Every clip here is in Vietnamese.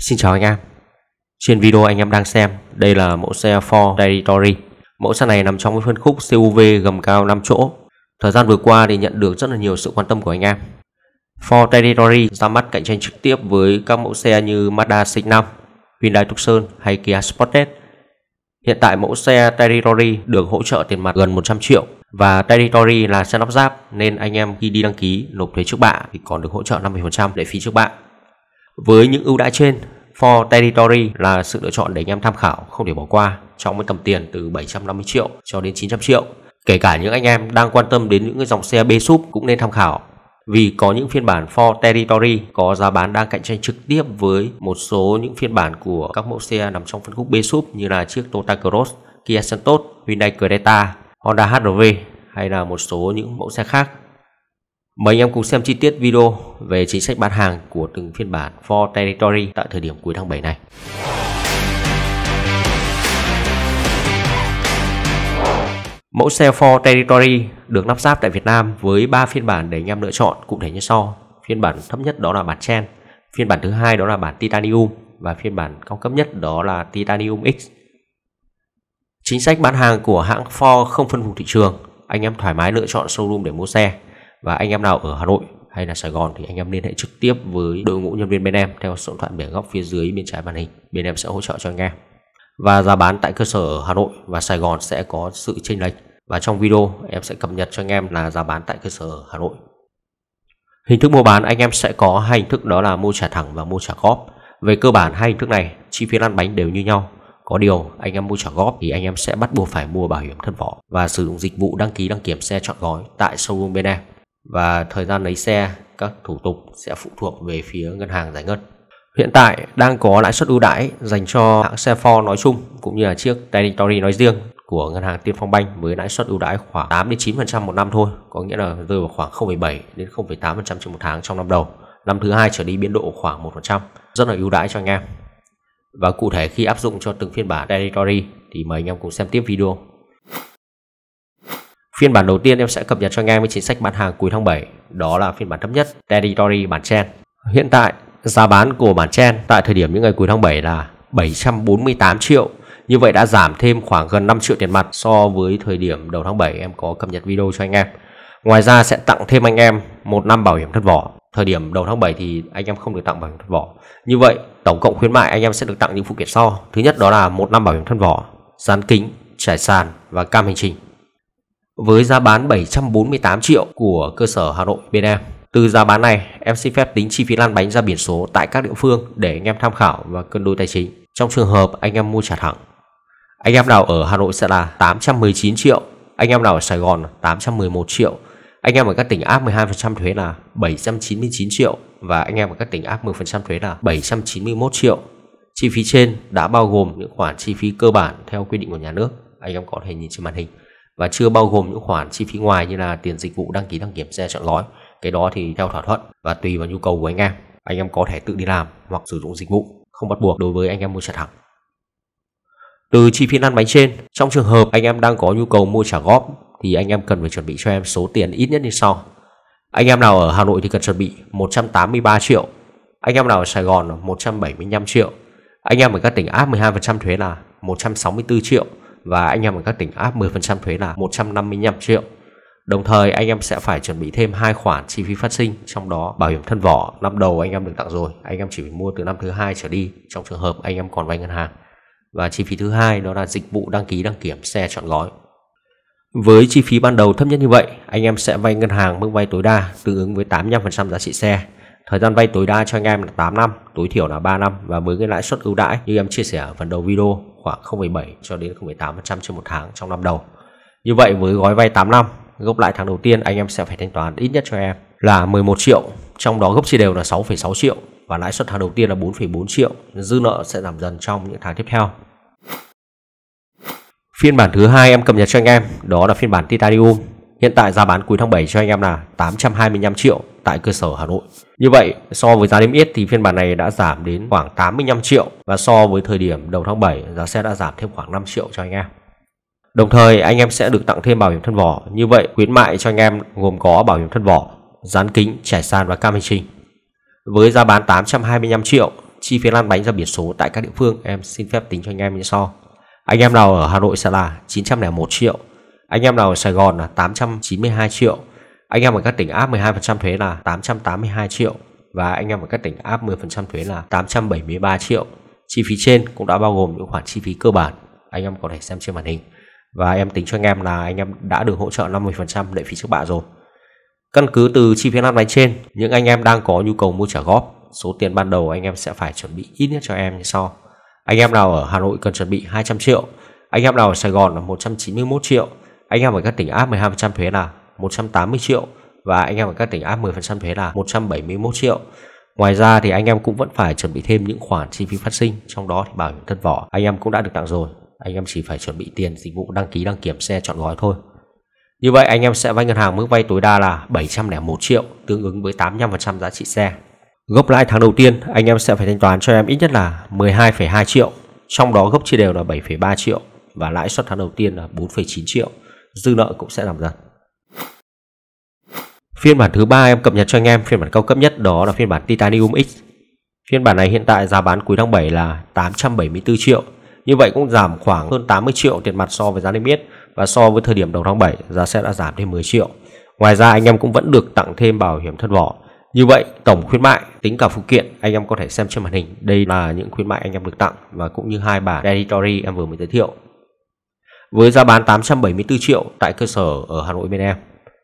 Xin chào anh em Trên video anh em đang xem Đây là mẫu xe Ford Territory Mẫu xe này nằm trong phân khúc CUV gầm cao 5 chỗ Thời gian vừa qua thì nhận được rất là nhiều sự quan tâm của anh em Ford Territory ra mắt cạnh tranh trực tiếp với các mẫu xe như Mazda CX-5 Hyundai Tucson hay Kia Sportage Hiện tại mẫu xe Territory được hỗ trợ tiền mặt gần 100 triệu và Territory là xe lắp ráp nên anh em khi đi đăng ký nộp thuế trước bạ thì còn được hỗ trợ 50% lệ phí trước bạ. Với những ưu đãi trên, For Territory là sự lựa chọn để anh em tham khảo không thể bỏ qua trong với tầm tiền từ 750 triệu cho đến 900 triệu. Kể cả những anh em đang quan tâm đến những dòng xe b súp cũng nên tham khảo vì có những phiên bản Ford Territory có giá bán đang cạnh tranh trực tiếp với một số những phiên bản của các mẫu xe nằm trong phân khúc b súp như là chiếc Toyota Cross, Kia Santos, Hyundai Creta, Honda HR-V hay là một số những mẫu xe khác. Mời anh em cùng xem chi tiết video về chính sách bán hàng của từng phiên bản For Territory tại thời điểm cuối tháng 7 này. Mẫu xe Ford Territory được lắp ráp tại Việt Nam với 3 phiên bản để anh em lựa chọn cụ thể như sau. Phiên bản thấp nhất đó là bản Chen, phiên bản thứ hai đó là bản Titanium và phiên bản cao cấp nhất đó là Titanium X. Chính sách bán hàng của hãng Ford không phân vùng thị trường, anh em thoải mái lựa chọn showroom để mua xe và anh em nào ở Hà Nội hay là Sài Gòn thì anh em liên hệ trực tiếp với đội ngũ nhân viên bên em theo số điện thoại biển góc phía dưới bên trái màn hình bên em sẽ hỗ trợ cho anh em và giá bán tại cơ sở ở Hà Nội và Sài Gòn sẽ có sự chênh lệch và trong video em sẽ cập nhật cho anh em là giá bán tại cơ sở ở Hà Nội Hình thức mua bán anh em sẽ có hai hình thức đó là mua trả thẳng và mua trả góp. Về cơ bản hai hình thức này chi phí lăn bánh đều như nhau. Có điều anh em mua trả góp thì anh em sẽ bắt buộc phải mua bảo hiểm thân vỏ và sử dụng dịch vụ đăng ký đăng kiểm xe chọn gói tại showroom bên em và thời gian lấy xe, các thủ tục sẽ phụ thuộc về phía ngân hàng giải ngân. Hiện tại đang có lãi suất ưu đãi dành cho hãng xe Ford nói chung cũng như là chiếc Territory nói riêng của ngân hàng Tiên Phong Banh với lãi suất ưu đãi khoảng 8 đến 9% một năm thôi, có nghĩa là rơi vào khoảng 0,7 đến 0,8% trên một tháng trong năm đầu. Năm thứ hai trở đi biến độ khoảng 1%, rất là ưu đãi cho anh em. Và cụ thể khi áp dụng cho từng phiên bản Territory thì mời anh em cùng xem tiếp video. Phiên bản đầu tiên em sẽ cập nhật cho anh em với chính sách bán hàng cuối tháng 7, đó là phiên bản thấp nhất Territory bản chen. Hiện tại giá bán của bản chen tại thời điểm những ngày cuối tháng 7 là 748 triệu. Như vậy đã giảm thêm khoảng gần 5 triệu tiền mặt so với thời điểm đầu tháng 7 em có cập nhật video cho anh em. Ngoài ra sẽ tặng thêm anh em một năm bảo hiểm thất vỏ. Thời điểm đầu tháng 7 thì anh em không được tặng bảo hiểm thất vỏ. Như vậy, tổng cộng khuyến mại anh em sẽ được tặng những phụ kiện sau. Thứ nhất đó là một năm bảo hiểm thất vỏ, dán kính, trải sàn và cam hành trình với giá bán 748 triệu của cơ sở Hà Nội bên em. Từ giá bán này, em xin phép tính chi phí lăn bánh ra biển số tại các địa phương để anh em tham khảo và cân đối tài chính. Trong trường hợp anh em mua trả thẳng, anh em nào ở Hà Nội sẽ là 819 triệu, anh em nào ở Sài Gòn 811 triệu, anh em ở các tỉnh áp 12% thuế là 799 triệu và anh em ở các tỉnh áp 10% thuế là 791 triệu. Chi phí trên đã bao gồm những khoản chi phí cơ bản theo quy định của nhà nước. Anh em có thể nhìn trên màn hình và chưa bao gồm những khoản chi phí ngoài như là tiền dịch vụ đăng ký đăng kiểm xe chọn gói cái đó thì theo thỏa thuận và tùy vào nhu cầu của anh em anh em có thể tự đi làm hoặc sử dụng dịch vụ không bắt buộc đối với anh em mua trả thẳng từ chi phí ăn bánh trên trong trường hợp anh em đang có nhu cầu mua trả góp thì anh em cần phải chuẩn bị cho em số tiền ít nhất như sau anh em nào ở Hà Nội thì cần chuẩn bị 183 triệu anh em nào ở Sài Gòn 175 triệu anh em ở các tỉnh áp 12% thuế là 164 triệu và anh em ở các tỉnh áp 10% thuế là 155 triệu. Đồng thời anh em sẽ phải chuẩn bị thêm hai khoản chi phí phát sinh, trong đó bảo hiểm thân vỏ năm đầu anh em được tặng rồi, anh em chỉ phải mua từ năm thứ hai trở đi trong trường hợp anh em còn vay ngân hàng. Và chi phí thứ hai đó là dịch vụ đăng ký đăng kiểm xe chọn gói. Với chi phí ban đầu thấp nhất như vậy, anh em sẽ vay ngân hàng mức vay tối đa tương ứng với 85% giá trị xe. Thời gian vay tối đa cho anh em là 8 năm, tối thiểu là 3 năm và với cái lãi suất ưu đãi như em chia sẻ ở phần đầu video khoảng 0,7 cho đến 0,8% trên một tháng trong năm đầu. Như vậy với gói vay 8 năm, gốc lãi tháng đầu tiên anh em sẽ phải thanh toán ít nhất cho em là 11 triệu, trong đó gốc chia đều là 6,6 triệu và lãi suất tháng đầu tiên là 4,4 triệu, dư nợ sẽ giảm dần trong những tháng tiếp theo. Phiên bản thứ hai em cập nhật cho anh em, đó là phiên bản Titanium. Hiện tại giá bán cuối tháng 7 cho anh em là 825 triệu tại cơ sở Hà Nội. Như vậy, so với giá niêm yết thì phiên bản này đã giảm đến khoảng 85 triệu và so với thời điểm đầu tháng 7 giá xe đã giảm thêm khoảng 5 triệu cho anh em. Đồng thời anh em sẽ được tặng thêm bảo hiểm thân vỏ. Như vậy khuyến mại cho anh em gồm có bảo hiểm thân vỏ, dán kính, trải sàn và cam hành trình. Với giá bán 825 triệu, chi phí lăn bánh ra biển số tại các địa phương em xin phép tính cho anh em như sau. Anh em nào ở Hà Nội sẽ là 901 triệu, anh em nào ở Sài Gòn là 892 triệu, anh em ở các tỉnh áp 12% thuế là 882 triệu và anh em ở các tỉnh áp 10% thuế là 873 triệu. Chi phí trên cũng đã bao gồm những khoản chi phí cơ bản anh em có thể xem trên màn hình và em tính cho anh em là anh em đã được hỗ trợ 50% lệ phí trước bạ rồi. Căn cứ từ chi phí năm nay trên, những anh em đang có nhu cầu mua trả góp, số tiền ban đầu anh em sẽ phải chuẩn bị ít nhất cho em như sau. Anh em nào ở Hà Nội cần chuẩn bị 200 triệu, anh em nào ở Sài Gòn là 191 triệu, anh em ở các tỉnh áp 12% thuế là 180 triệu và anh em ở các tỉnh áp 10% thuế là 171 triệu. Ngoài ra thì anh em cũng vẫn phải chuẩn bị thêm những khoản chi phí phát sinh, trong đó thì bảo hiểm thân vỏ anh em cũng đã được tặng rồi. Anh em chỉ phải chuẩn bị tiền dịch vụ đăng ký đăng kiểm xe chọn gói thôi. Như vậy anh em sẽ vay ngân hàng mức vay tối đa là 701 triệu, tương ứng với 85% giá trị xe. Gốc lãi tháng đầu tiên, anh em sẽ phải thanh toán cho em ít nhất là 12,2 triệu, trong đó gốc chia đều là 7,3 triệu và lãi suất tháng đầu tiên là 4,9 triệu, dư nợ cũng sẽ giảm dần. Phiên bản thứ ba em cập nhật cho anh em Phiên bản cao cấp nhất đó là phiên bản Titanium X Phiên bản này hiện tại giá bán cuối tháng 7 là 874 triệu Như vậy cũng giảm khoảng hơn 80 triệu tiền mặt so với giá niêm yết Và so với thời điểm đầu tháng 7 giá xe đã giảm thêm 10 triệu Ngoài ra anh em cũng vẫn được tặng thêm bảo hiểm thân vỏ như vậy, tổng khuyến mại tính cả phụ kiện anh em có thể xem trên màn hình. Đây là những khuyến mại anh em được tặng và cũng như hai bản Territory em vừa mới giới thiệu. Với giá bán 874 triệu tại cơ sở ở Hà Nội bên em,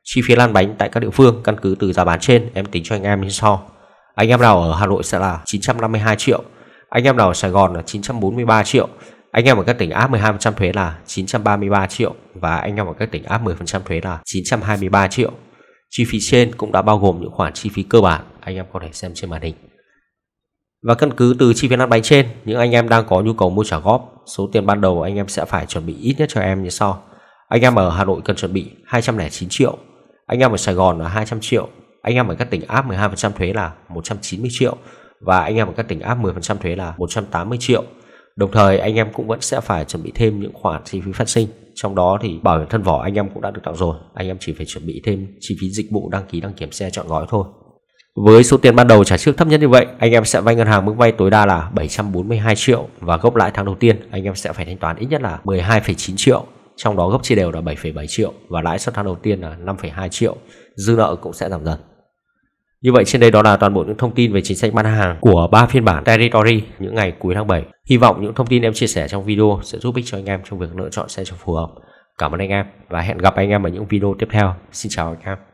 Chi phí lăn bánh tại các địa phương căn cứ từ giá bán trên em tính cho anh em như sau. Anh em nào ở Hà Nội sẽ là 952 triệu, anh em nào ở Sài Gòn là 943 triệu, anh em ở các tỉnh áp 12% thuế là 933 triệu và anh em ở các tỉnh áp 10% thuế là 923 triệu. Chi phí trên cũng đã bao gồm những khoản chi phí cơ bản anh em có thể xem trên màn hình. Và căn cứ từ chi phí lăn bánh trên, những anh em đang có nhu cầu mua trả góp, số tiền ban đầu anh em sẽ phải chuẩn bị ít nhất cho em như sau. Anh em ở Hà Nội cần chuẩn bị 209 triệu, anh em ở Sài Gòn là 200 triệu, anh em ở các tỉnh áp 12% thuế là 190 triệu và anh em ở các tỉnh áp 10% thuế là 180 triệu. Đồng thời anh em cũng vẫn sẽ phải chuẩn bị thêm những khoản chi phí phát sinh. Trong đó thì bảo hiểm thân vỏ anh em cũng đã được tặng rồi. Anh em chỉ phải chuẩn bị thêm chi phí dịch vụ đăng ký đăng kiểm xe chọn gói thôi. Với số tiền ban đầu trả trước thấp nhất như vậy, anh em sẽ vay ngân hàng mức vay tối đa là 742 triệu và gốc lãi tháng đầu tiên anh em sẽ phải thanh toán ít nhất là 12,9 triệu trong đó gốc chia đều là 7,7 triệu và lãi suất tháng đầu tiên là 5,2 triệu, dư nợ cũng sẽ giảm dần. Như vậy trên đây đó là toàn bộ những thông tin về chính sách bán hàng của ba phiên bản Territory những ngày cuối tháng 7. Hy vọng những thông tin em chia sẻ trong video sẽ giúp ích cho anh em trong việc lựa chọn xe cho phù hợp. Cảm ơn anh em và hẹn gặp anh em ở những video tiếp theo. Xin chào anh em.